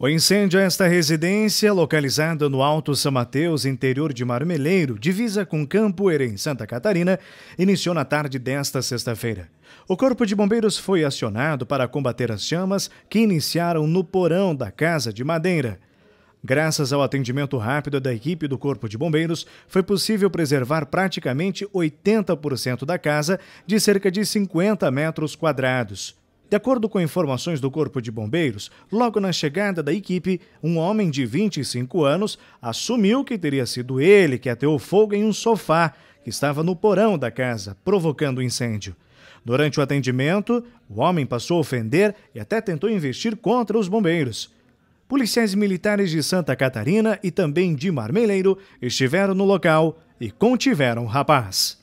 O incêndio a esta residência, localizada no Alto São Mateus, interior de Marmeleiro, divisa com Campo em Santa Catarina, iniciou na tarde desta sexta-feira. O Corpo de Bombeiros foi acionado para combater as chamas que iniciaram no porão da casa de madeira. Graças ao atendimento rápido da equipe do Corpo de Bombeiros, foi possível preservar praticamente 80% da casa, de cerca de 50 metros quadrados. De acordo com informações do Corpo de Bombeiros, logo na chegada da equipe, um homem de 25 anos assumiu que teria sido ele que ateou fogo em um sofá que estava no porão da casa, provocando o incêndio. Durante o atendimento, o homem passou a ofender e até tentou investir contra os bombeiros. Policiais militares de Santa Catarina e também de Marmeleiro estiveram no local e contiveram o rapaz.